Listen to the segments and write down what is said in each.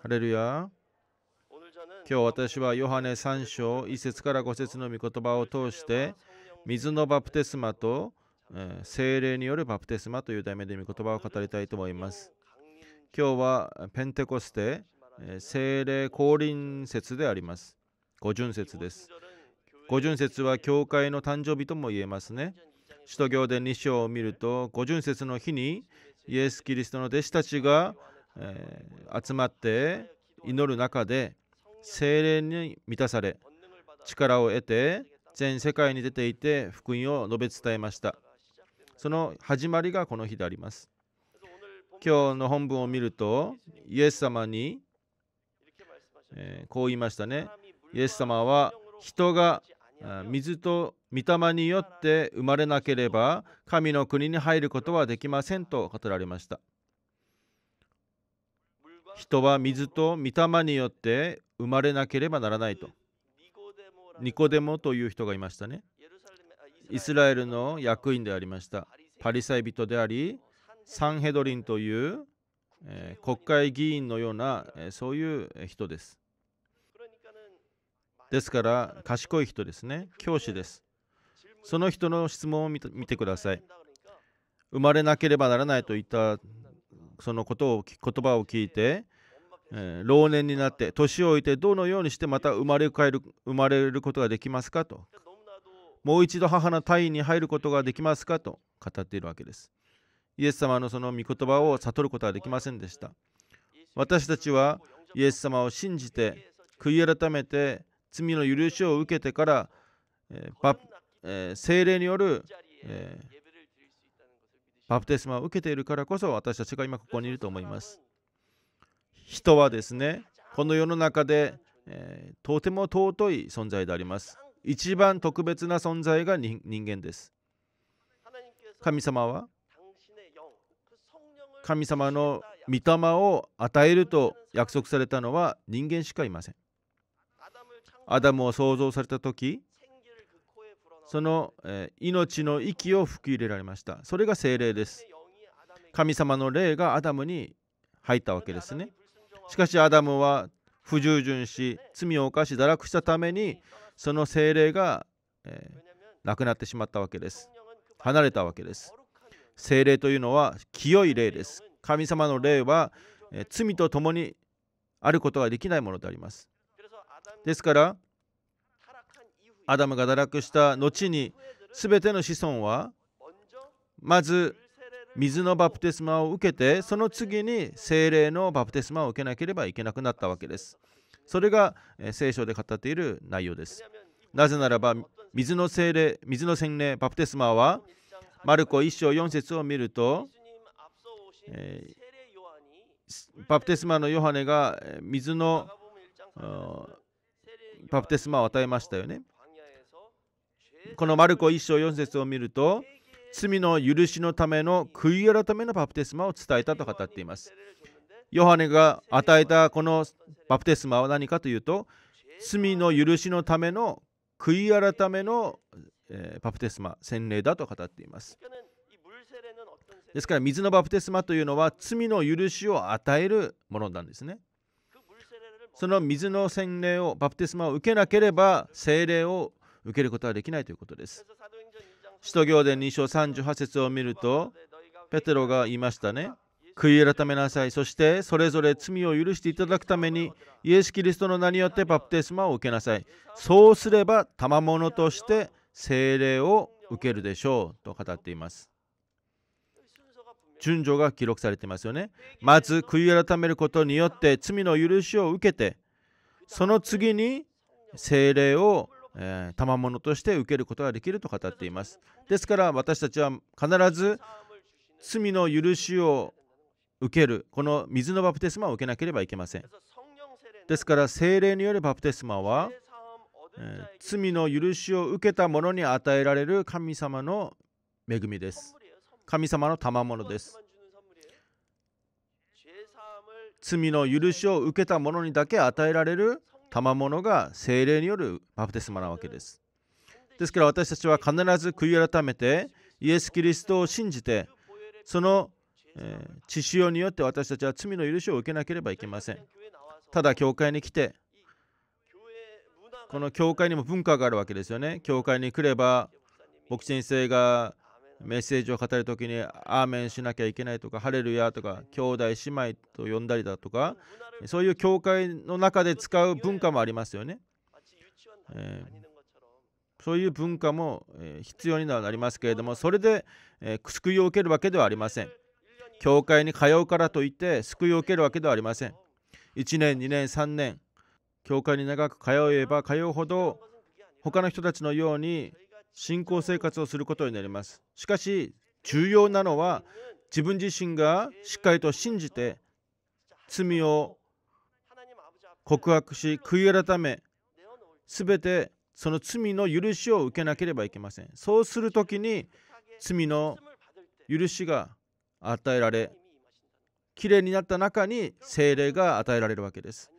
ハレルヤ。今日私はヨハネ3章1節から5節の御言葉を通して水のバプテスマと、精霊によるバプテスマという題名で御言葉を語りたいと思います。今日はペンテコステ、精霊降臨説であります。五巡節です。五巡節は教会の誕生日とも言えますね。使徒行伝2章を見ると五巡節の日にイエス・キリストの弟子たちがえ集まって祈る中で精霊に満たされ力を得て全世界に出ていて福音を述べ伝えましたその始まりがこの日であります今日の本文を見るとイエス様に、えこう言いましたねイエス様は人が水と御霊によって生まれなければ神の国に入ることはできませんと語られました人は水と御霊によって生まれなければならないと。ニコデモという人がいましたね。イスラエルの役員でありました。パリサイ人であり、サンヘドリンという、えー、国会議員のような、えー、そういう人です。ですから、賢い人ですね。教師です。その人の質問を見てください。生まれなければならないと言ったそのことを言葉を聞いて、えー、老年になって年を置いてどのようにしてまた生まれ変える生まれることができますかともう一度母の体位に入ることができますかと語っているわけですイエス様のその御言葉を悟ることはできませんでした私たちはイエス様を信じて悔い改めて罪の許しを受けてから、えーえー、精霊による、えー、バプテスマを受けているからこそ私たちが今ここにいると思います。人はですね、この世の中で、えー、とても尊い存在であります。一番特別な存在が人間です。神様は神様の御霊を与えると約束されたのは人間しかいません。アダムを創造された時その、え命の息を吹き入れられましたそれが精霊です神様の霊がアダムに入ったわけですねしかしアダムは不従順し罪を犯し堕落したためにその精霊が、えー、なくなってしまったわけです離れたわけです精霊というのは清い霊です神様の霊は、えー、罪と共にあることができないものでありますですからアダムが堕落した後に全ての子孫はまず水のバプテスマを受けてその次に精霊のバプテスマを受けなければいけなくなったわけですそれが聖書で語っている内容ですなぜならば水の精霊水の洗礼バプテスマはマルコ1章4節を見ると、えー、バプテスマのヨハネが水のバプテスマを与えましたよねこのマルコ1章4節を見ると罪の許しのための悔い改めのバプテスマを伝えたと語っていますヨハネが与えたこのバプテスマは何かというと罪の許しのための悔い改めのバプテスマ洗礼だと語っていますですから水のバプテスマというのは罪の許しを与えるものなんですねその水の洗礼をバプテスマを受けなければ精霊を受けることはできないということです。使徒行伝2章38節を見ると、ペテロが言いましたね。悔い改めなさい。そしてそれぞれ罪を許していただくために、イエス・キリストの名によってバプテスマを受けなさい。そうすれば賜物として精霊を受けるでしょうと語っています。順序が記録されていますよね。まず悔い改めることによって罪の許しを受けて、その次に精霊をえー、賜物として受けることができると語っていますですから私たちは必ず罪の許しを受けるこの水のバプテスマを受けなければいけませんですから精霊によるバプテスマは、えー、罪の許しを受けた者に与えられる神様の恵みです神様の賜物です罪の許しを受けた者にだけ与えられる賜物が精霊によるバプテスマなわけです。ですから私たちは必ず悔い改めてイエス・キリストを信じてその、え血潮によって私たちは罪の許しを受けなければいけません。ただ教会に来てこの教会にも文化があるわけですよね。教会に来れば牧先生がメッセージを語るときに「アーメンしなきゃいけない」とか「ハレルヤ」とか「兄弟姉妹」と呼んだりだとかそういう教会の中で使う文化もありますよね。えー、そういう文化も必要にはなりますけれどもそれで救いを受けるわけではありません。教会に通うからといって救いを受けるわけではありません。1年2年3年教会に長く通えば通うほど他の人たちのように信仰生活をすることになります。しかし重要なのは自分自身がしっかりと信じて罪を告白し悔い改め全てその罪の許しを受けなければいけません。そうするときに罪の許しが与えられきれいになった中に精霊が与えられるわけです。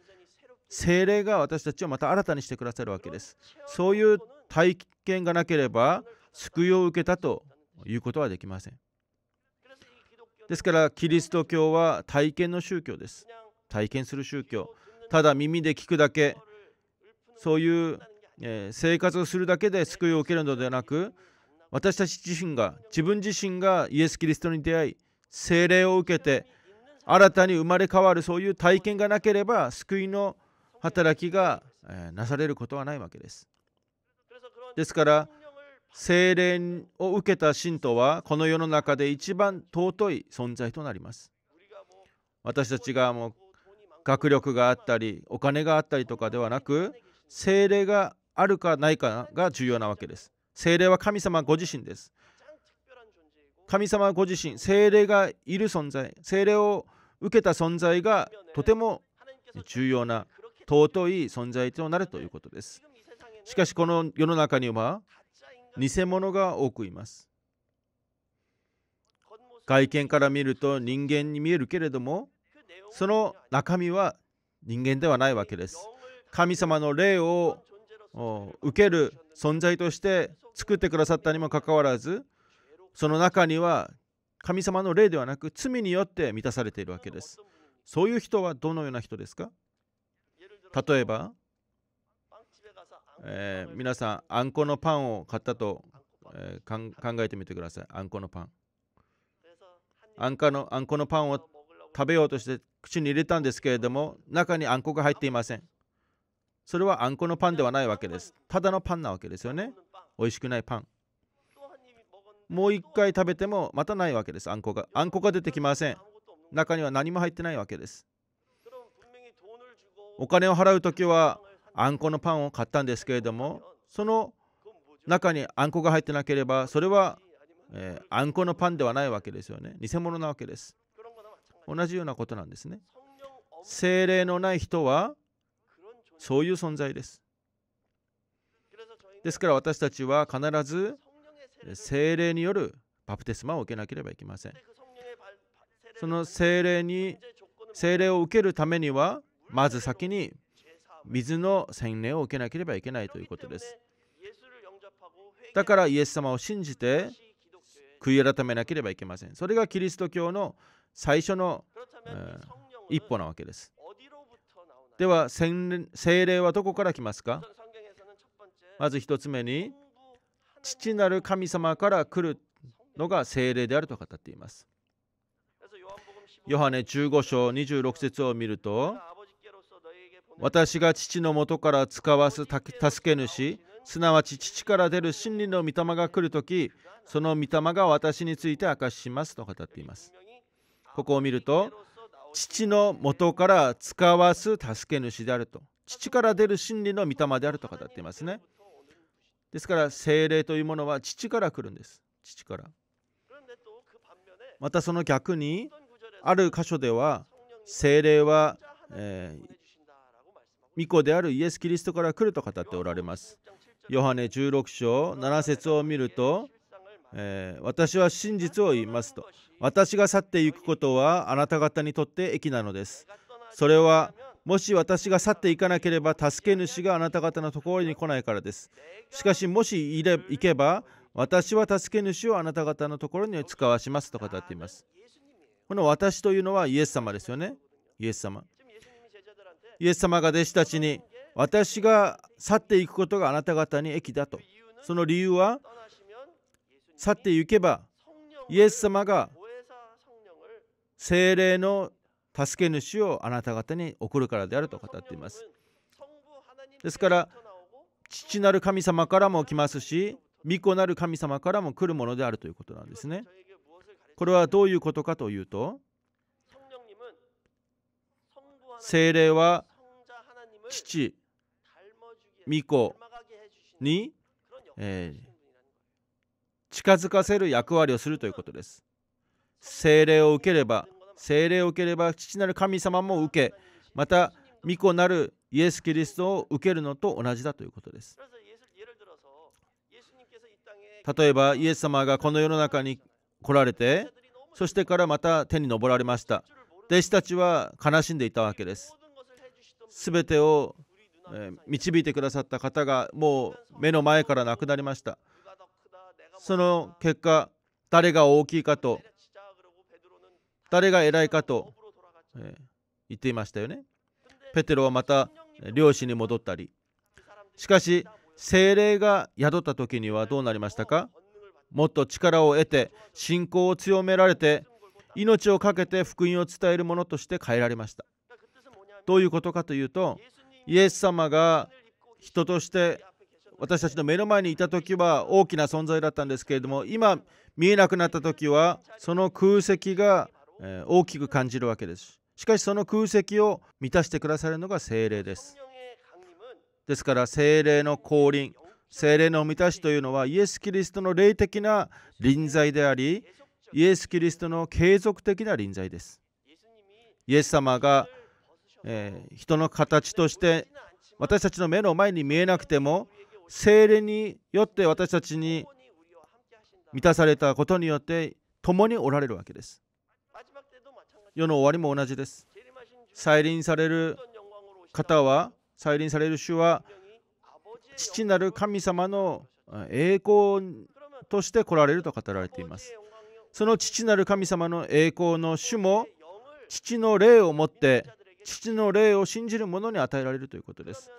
精霊が私たちをまた新たにしてくださるわけです。そういう体験がなければ救いを受けたということはできません。ですからキリスト教は体験の宗教です。体験する宗教。ただ耳で聞くだけ、そういう、え生活をするだけで救いを受けるのではなく、私たち自身が、自分自身がイエス・キリストに出会い、精霊を受けて、新たに生まれ変わるそういう体験がなければ救いの働きがなされることはないわけです。ですから精霊を受けた信徒はこの世の中で一番尊い存在となります私たちがもう学力があったりお金があったりとかではなく精霊があるかないかが重要なわけです精霊は神様ご自身です神様ご自身精霊がいる存在精霊を受けた存在がとても重要な尊い存在となるということですしかしこの世の中には偽物が多くいます。外見から見ると人間に見えるけれどもその中身は人間ではないわけです。神様の霊を受ける存在として作ってくださったにもかかわらずその中には神様の霊ではなく罪によって満たされているわけです。そういう人はどのような人ですか例えばえー、皆さん、あんこのパンを買ったと、えー、考えてみてください。あんこのパン。あんかのあんこのパンを食べようとして口に入れたんですけれども、中にあんこが入っていません。それはあんこのパンではないわけです。ただのパンなわけですよね。美味しくないパン。もう一回食べてもまたないわけです。あんこが。あんこが出てきません。中には何も入ってないわけです。お金を払うときはあんこのパンを買ったんですけれどもその中にあんこが入ってなければそれは、えー、あんこのパンではないわけですよね偽物なわけです同じようなことなんですね精霊のない人はそういう存在ですですから私たちは必ず精霊によるバプテスマを受けなければいけませんその精霊に精霊を受けるためにはまず先に水の洗礼を受けなければいけないということです。だからイエス様を信じて悔い改めなければいけません。それがキリスト教の最初の、えー、一歩なわけです。では聖霊はどこから来ますかまず1つ目に父なる神様から来るのが聖霊であると語っています。ヨハネ15章26節を見ると私が父のもとから使わす助け主、すなわち父から出る真理の御霊が来るとき、その御霊が私について明かしますと語っています。ここを見ると、父のもとから使わす助け主であると、父から出る真理の御霊であると語っていますね。ですから、精霊というものは父から来るんです。父から。またその逆に、ある箇所では、精霊は、えー、御子であるイエス・キリストから来ると語っておられます。ヨハネ16章7節を見ると、えー、私は真実を言いますと私が去っていくことはあなた方にとって益なのですそれはもし私が去っていかなければ助け主があなた方のところに来ないからですしかしもし行けば私は助け主をあなた方のところに使わしますと語っていますこの私というのはイエス様ですよねイエス様イエス様が弟子たちに私が去っていくことがあなた方に益だとその理由は去って行けばイエス様が精霊の助け主をあなた方に送るからであると語っていますですから父なる神様からも来ますし御子なる神様からも来るものであるということなんですねこれはどういうことかというと聖霊は父御子に、えー、近づかせる役割をするということです聖霊を受ければ聖霊を受ければ父なる神様も受けまた御子なるイエス・キリストを受けるのと同じだということです例えばイエス様がこの世の中に来られてそしてからまた手に上られました弟子たちは悲しんでいたわけです。すべてを、え導いてくださった方がもう目の前から亡くなりました。その結果、誰が大きいかと、誰が偉いかと、え言っていましたよね。ペテロはまた漁師に戻ったり。しかし、精霊が宿った時にはどうなりましたかもっと力を得て信仰を強められて命を懸けて福音を伝えるものとして変えられましたどういうことかというとイエス様が人として私たちの目の前にいた時は大きな存在だったんですけれども今見えなくなった時はその空席が大きく感じるわけですしかしその空席を満たしてくださるのが精霊ですですから精霊の降臨精霊の満たしというのはイエス・キリストの霊的な臨在でありイエス・キリストの継続的な臨在です。イエス様が、えー、人の形として私たちの目の前に見えなくても精霊によって私たちに満たされたことによって共におられるわけです。世の終わりも同じです。再臨される方は再臨される主は父なる神様の栄光として来られると語られています。その父なる神様の栄光の主も父の霊をもって父の霊を信じる者に与えられるということです。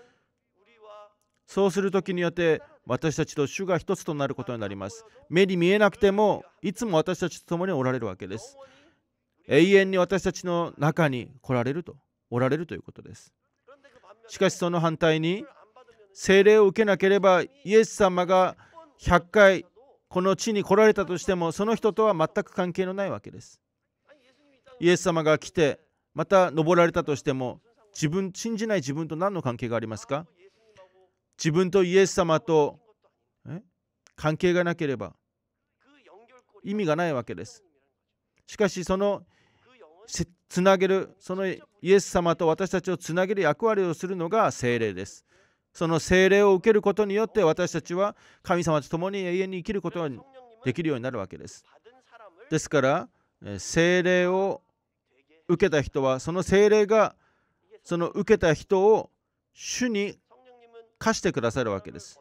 そうする時によって私たちと主が一つとなることになります。目に見えなくてもいつも私たちと共におられるわけです。永遠に私たちの中に来られると、おられるということです。しかしその反対に、聖霊を受けなければイエス様が100回この地に来られたとしてもその人とは全く関係のないわけですイエス様が来てまた登られたとしても自分信じない自分と何の関係がありますか自分とイエス様と関係がなければ意味がないわけですしかしそのつなげるそのイエス様と私たちをつなげる役割をするのが精霊ですその精霊を受けることによって私たちは神様と共に永遠に生きることができるようになるわけです。ですから精霊を受けた人はその精霊がその受けた人を主に課してくださるわけです。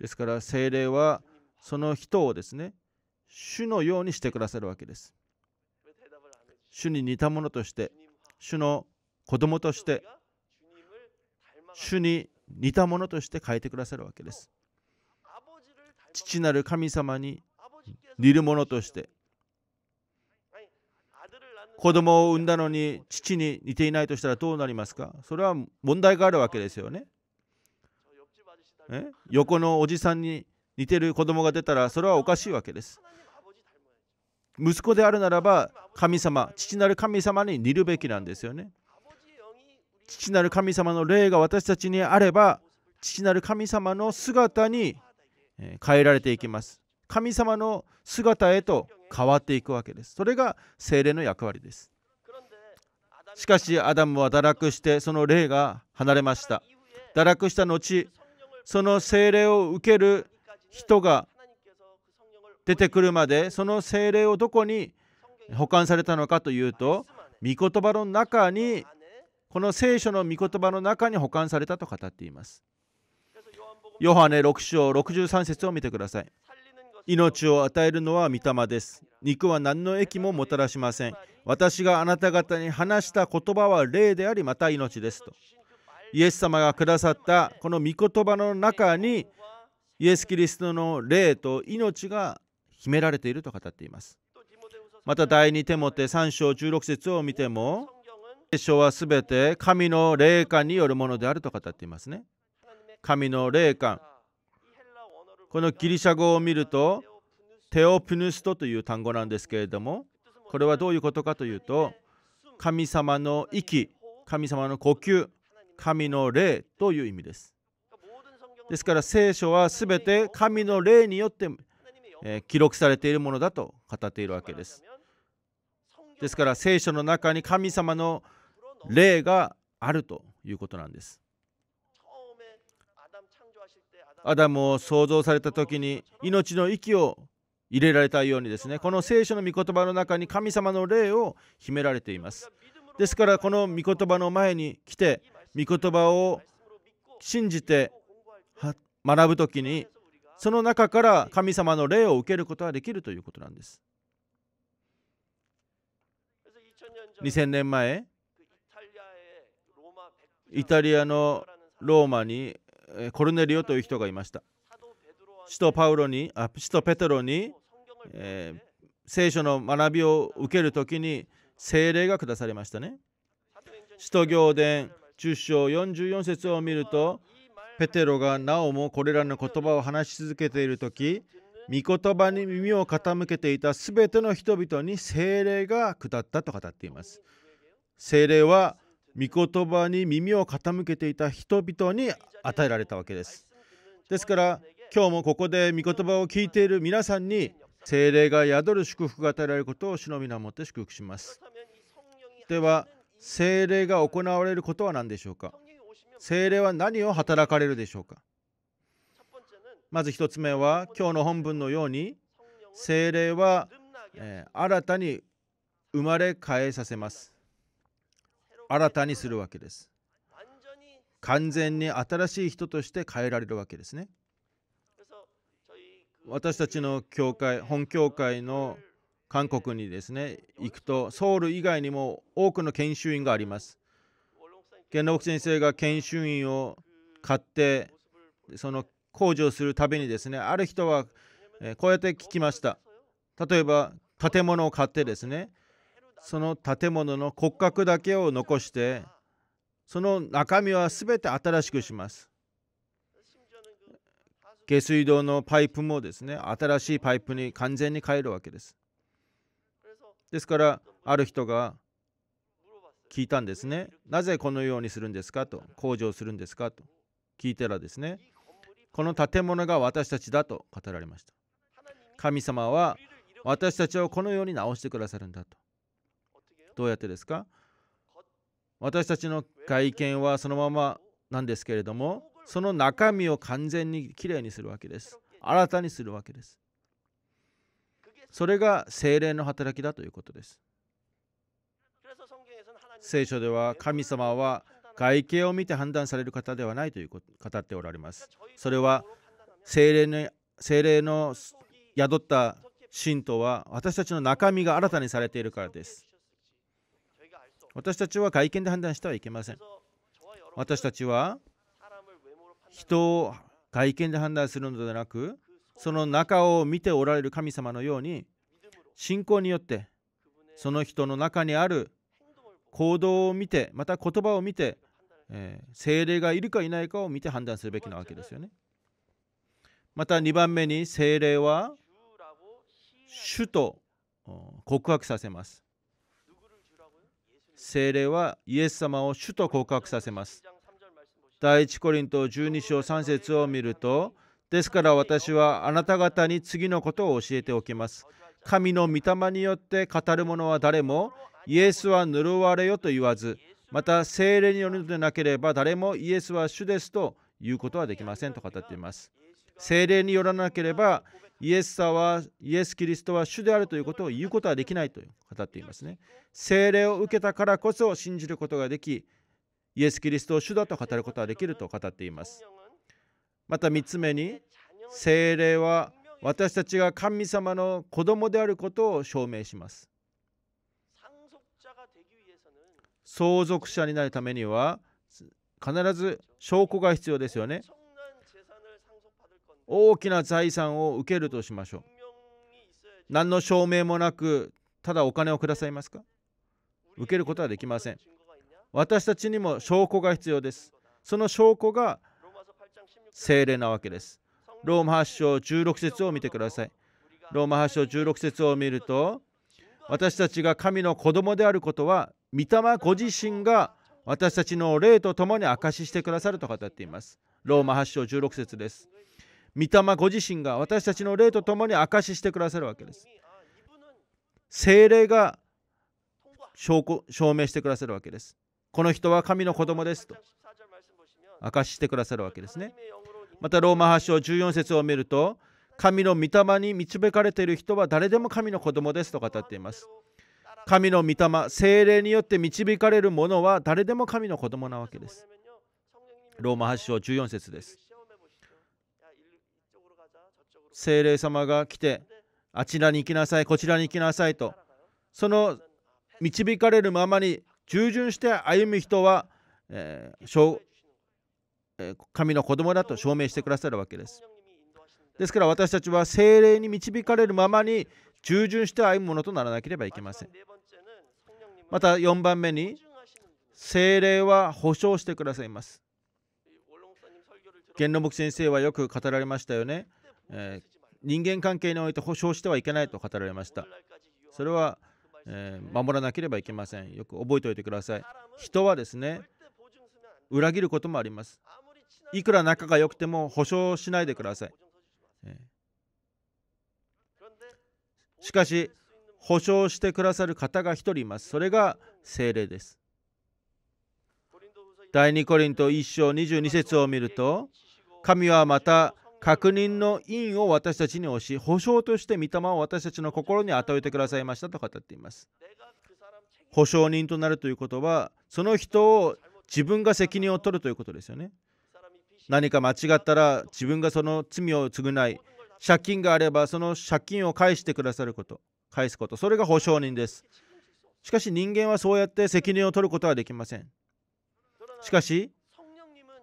ですから精霊はその人をですね主のようにしてくださるわけです。主に似たものとして主の子供として主に似たものとして変えてくださるわけです。父なる神様に似るものとして子供を産んだのに父に似ていないとしたらどうなりますかそれは問題があるわけですよね。横のおじさんに似てる子供が出たらそれはおかしいわけです。息子であるならば神様父なる神様に似るべきなんですよね。父なる神様の霊が私たちにあれば父なる神様の姿に変えられていきます神様の姿へと変わっていくわけですそれが精霊の役割ですしかしアダムは堕落してその霊が離れました堕落した後その精霊を受ける人が出てくるまでその精霊をどこに保管されたのかというと御言葉の中にこの聖書の御言葉の中に保管されたと語っています。ヨハネ6章63節を見てください。命を与えるのは御霊です。肉は何の益ももたらしません。私があなた方に話した言葉は霊でありまた命ですと。イエス様がくださったこの御言葉の中にイエス・キリストの霊と命が秘められていると語っています。また第2手モて3章16節を見ても聖書はすべて神の霊感によるものであると語っていますね。神の霊感。このギリシャ語を見ると、テオプヌストという単語なんですけれども、これはどういうことかというと、神様の息、神様の呼吸、神の霊という意味です。ですから聖書はすべて神の霊によって、え記録されているものだと語っているわけです。ですから聖書の中に神様の霊があるということなんです。アダムを創造された時に命の息を入れられたようにですねこの聖書の御言葉の中に神様の霊を秘められていますですからこの御言葉の前に来て御言葉を信じて学ぶ時にその中から神様の霊を受けることができるということなんです2000年前イタリアのローマにコルネリオという人がいました。使徒パウロにあ使徒ペテロに、えー、聖書の学びを受けるときに聖霊が下されましたね。使徒行伝10章44節を見るとペテロがなおもこれらの言葉を話し続けている時御言葉に耳を傾けていたすべての人々に聖霊が下ったと語っています。聖霊は御言葉に耳を傾けていた人々に与えられたわけですですから今日もここで御言葉を聞いている皆さんに精霊が宿る祝福が与えられることを主の皆をもって祝福しますでは精霊が行われることは何でしょうか精霊は何を働かれるでしょうかまず1つ目は今日の本文のように精霊は、えー、新たに生まれ変えさせます新たにするわけです。完全に新しい人として変えられるわけですね。私たちの教会、本教会の韓国にですね、行くと、ソウル以外にも多くの研修員があります。元禄先生が研修員を買って、その工事をするたびにですね、ある人はこうやって聞きました。例えば、建物を買ってですね、その建物の骨格だけを残してその中身は全て新しくします下水道のパイプもですね新しいパイプに完全に変えるわけですですからある人が聞いたんですねなぜこのようにするんですかと工場するんですかと聞いたらですねこの建物が私たちだと語られました神様は私たちをこのように直してくださるんだとどうやってですか私たちの外見はそのままなんですけれどもその中身を完全にきれいにするわけです新たにするわけですそれが精霊の働きだということです聖書では神様は外形を見て判断される方ではないということ語っておられますそれは精霊の精霊の宿った信徒は私たちの中身が新たにされているからです私たちは外見で判断してはいけません私たちは人を外見で判断するのではなくその中を見ておられる神様のように信仰によってその人の中にある行動を見てまた言葉を見て、えー、精霊がいるかいないかを見て判断するべきなわけですよねまた2番目に精霊は主と告白させます精霊はイエス様を主と告白させます。第1コリント12章3節を見ると、ですから私はあなた方に次のことを教えておきます。神の御霊によって語る者は誰もイエスは呪われよと言わず、また精霊によるのでなければ誰もイエスは主ですと言うことはできませんと語っています。精霊によらなければイエス様はイエス・キリストは主であるということを言うことはできないと語っていますね。聖霊を受けたからこそ信じることができ、イエス・キリストを主だと語ることはできると語っています。また3つ目に、聖霊は私たちが神様の子供であることを証明します。相続者になるためには必ず証拠が必要ですよね。大きな財産を受けるとしましょう。何の証明もなく、ただお金をくださいますか受けることはできません。私たちにも証拠が必要です。その証拠が精霊なわけです。ローマ8章16節を見てください。ローマ8章16節を見ると、私たちが神の子供であることは、御霊ご自身が私たちの霊と共に証ししてくださると語っています。ローマ8章16節です。御霊ご自身が私たちの霊と共に証ししてくださるわけです。精霊が証拠証明してくださるわけです。この人は神の子供ですと証ししてくださるわけですね。またローマ発祥14節を見ると神の御霊に導かれている人は誰でも神の子供ですと語っています。神の御霊、精霊によって導かれる者は誰でも神の子供なわけです。ローマ発祥14節です。精霊様が来てあちらに行きなさいこちらに行きなさいとその導かれるままに従順して歩む人は、えーえー、神の子供だと証明してくださるわけですですから私たちは精霊に導かれるままに従順して歩むものとならなければいけませんまた4番目に精霊は保証してくださいます。元の牧先生はよく語られましたよね。えー、人間関係において保証してはいけないと語られましたそれは、えー、守らなければいけませんよく覚えておいてください人はですね裏切ることもありますいくら仲が良くても保証しないでください、えー、しかし保証してくださる方が1人いますそれが精霊です第2コリント1章22節を見ると神はまた確認の印を私たちに押し保証として御霊を私たちの心に与えてくださいましたと語っています保証人となるということはその人を自分が責任を取るということですよね何か間違ったら自分がその罪を償い借金があればその借金を返してくださること返すことそれが保証人ですしかし人間はそうやって責任を取ることはできませんしかし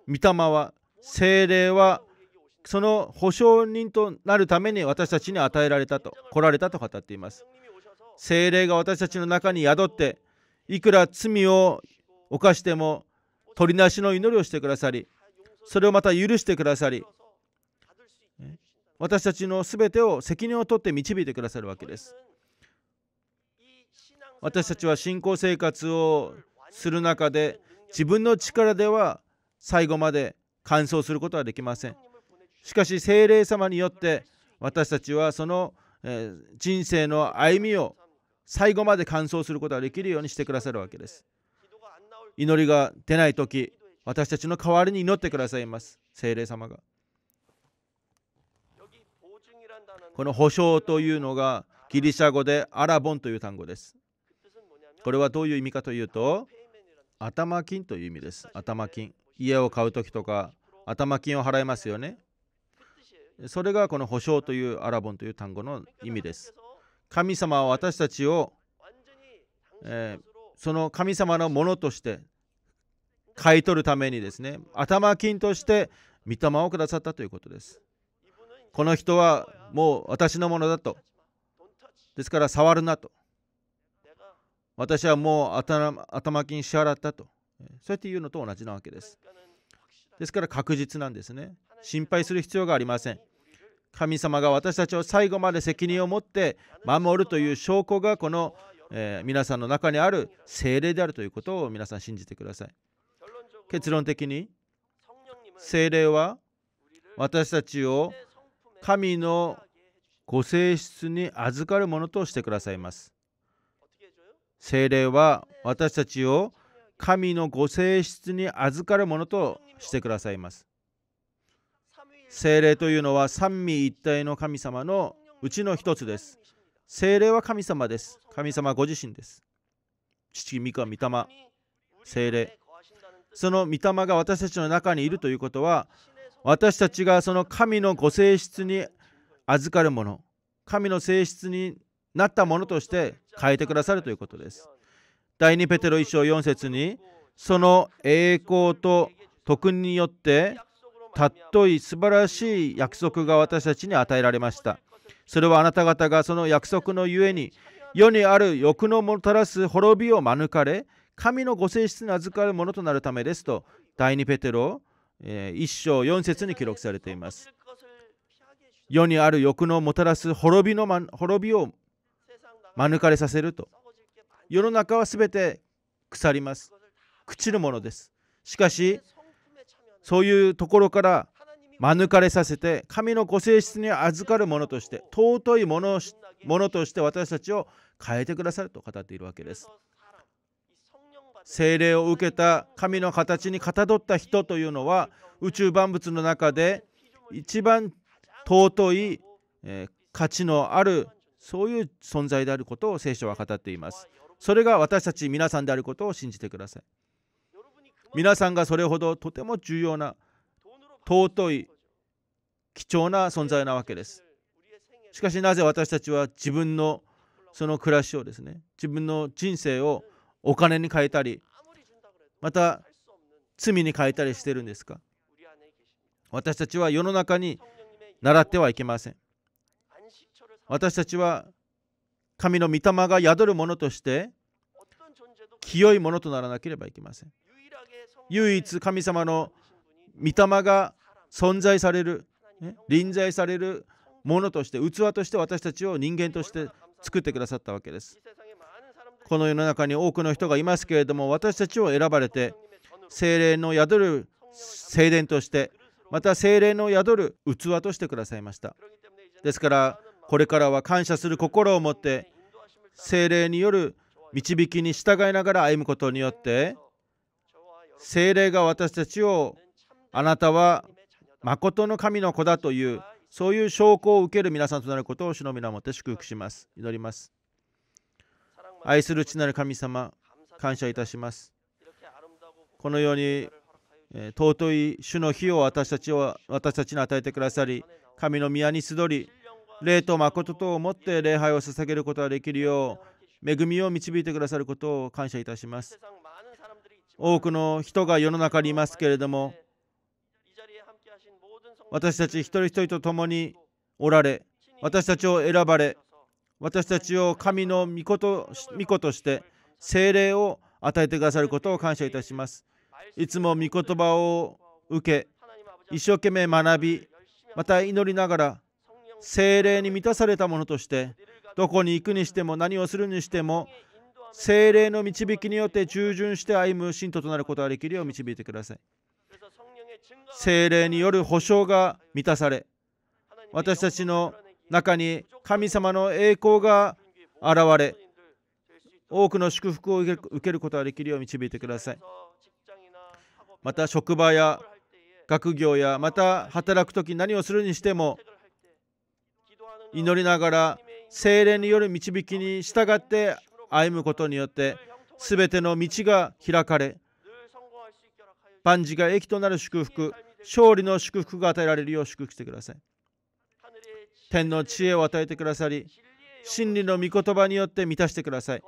御霊は精霊はその保証人となるために私たちに与えられたと来られたと語っています精霊が私たちの中に宿っていくら罪を犯しても取りなしの祈りをしてくださりそれをまた許してくださり私たちのすべてを責任を取って導いてくださるわけです私たちは信仰生活をする中で自分の力では最後まで完走することはできませんしかし精霊様によって私たちはその人生の歩みを最後まで完走することができるようにしてくださるわけです。祈りが出ない時私たちの代わりに祈ってくださいます精霊様がこの保証というのがギリシャ語でアラボンという単語ですこれはどういう意味かというと頭金という意味です頭金家を買う時とか頭金を払いますよねそれがこの保証というアラボンという単語の意味です。神様は私たちを、えー、その神様のものとして買い取るためにですね、頭金として御霊をくださったということです。この人はもう私のものだと。ですから触るなと。私はもう頭頭金支払ったと。そうやって言うのと同じなわけです。ですから確実なんですね。心配する必要がありません神様が私たちを最後まで責任を持って守るという証拠がこの、えー、皆さんの中にある精霊であるということを皆さん信じてください結論的に精霊は私たちを神のご性質に預かるものとしてくださいます精霊は私たちを神のご性質に預かるものとしてくださいます精霊というのは三位一体の神様のうちの一つです。精霊は神様です。神様ご自身です。父、御子、御霊、精霊。その御霊が私たちの中にいるということは、私たちがその神のご性質に預かるもの、神の性質になったものとして変えてくださるということです。第2ペテロ1章4節に、その栄光と徳によって尊い素晴らしい約束が私たちに与えられました。それはあなた方がその約束のゆえに、世にある欲のもたらす滅びを免れ、神のご性質に預かるものとなるためですと、第2ペテロ、え1章4節に記録されています。世にある欲のもたらす滅びの、ま、滅びを免れさせると。世の中はすべて腐ります。朽ちるものです。しかし、そういうところから免れさせて神のご性質に預かるものとして尊いものものとして私たちを変えてくださると語っているわけです聖霊を受けた神の形にかたどった人というのは宇宙万物の中で一番尊い、え価値のあるそういう存在であることを聖書は語っていますそれが私たち皆さんであることを信じてください皆さんがそれほどとても重要な尊い貴重な存在なわけです。しかしなぜ私たちは自分のその暮らしをですね自分の人生をお金に変えたりまた罪に変えたりしてるんですか私たちは世の中に習ってはいけません私たちは神の御霊が宿るものとして清いものとならなければいけません唯一神様の御霊が存在される、ね、臨在されるものとして器として私たちを人間として作ってくださったわけですこの世の中に多くの人がいますけれども私たちを選ばれて精霊の宿る聖殿としてまた精霊の宿る器としてくださいましたですからこれからは感謝する心を持って精霊による導きに従いながら歩むことによって精霊が私たちをあなたは誠の神の子だというそういう証拠を受ける皆さんとなることを主の皆をもって祝福します祈ります愛する父なる神様感謝いたしますこのようにえ尊い主の日を私たちを私たちに与えてくださり神の宮に集り霊と誠とをもって礼拝を捧げることができるよう恵みを導いてくださることを感謝いたします多くの人が世の中にいますけれども私たち一人一人と共におられ私たちを選ばれ私たちを神の御子と御として精霊を与えてくださることを感謝いたしますいつも御言葉を受け一生懸命学びまた祈りながら精霊に満たされたものとしてどこに行くにしても何をするにしても精霊の導きによって従順して歩む信徒となることができるよう導いてください精霊による保証が満たされ私たちの中に神様の栄光が現れ多くの祝福を受けることができるよう導いてくださいまた職場や学業やまた働く時何をするにしても祈りながら精霊による導きに従って歩むことによって全ての道が開かれ万事が益となる祝福勝利の祝福が与えられるよう祝福してください天の知恵を与えてくださり真理の御言葉によって満たしてください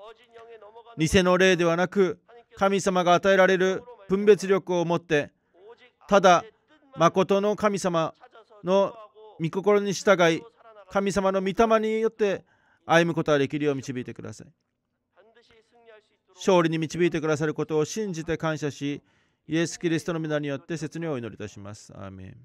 偽の霊ではなく神様が与えられる分別力を持ってただ誠の神様の御心に従い神様の御霊によって歩むことができるよう導いてください勝利に導いてくださることを信じて感謝し、イエス・キリストの皆によって切にお祈りいたします。アーメン